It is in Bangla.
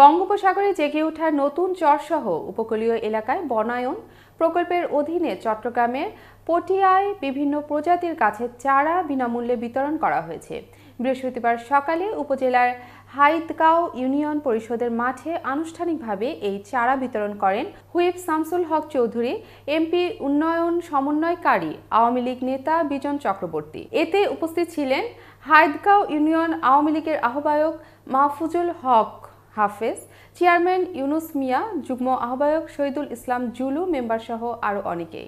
বঙ্গোপসাগরে জেগে ওঠার নতুন চরসহ উপকূলীয় এলাকায় বনায়ন প্রকল্পের অধীনে চট্টগ্রামের পটিয়ায় বিভিন্ন প্রজাতির গাছের চারা বিনামূল্যে বিতরণ করা হয়েছে বৃহস্পতিবার সকালে উপজেলার হাইতগাঁও ইউনিয়ন পরিষদের মাঠে আনুষ্ঠানিকভাবে এই চারা বিতরণ করেন হুইপ শামসুল হক চৌধুরী এমপি উন্নয়ন সমন্বয়কারী আওয়ামী লীগ নেতা বিজন চক্রবর্তী এতে উপস্থিত ছিলেন হাইতগাঁও ইউনিয়ন আওয়ামী লীগের আহ্বায়ক মাহফুজুল হক হাফেজ চেয়ারম্যান ইউনুস মিয়া যুগ্ম আহ্বায়ক শহীদুল ইসলাম জুলু মেম্বারসহ আরও অনেকেই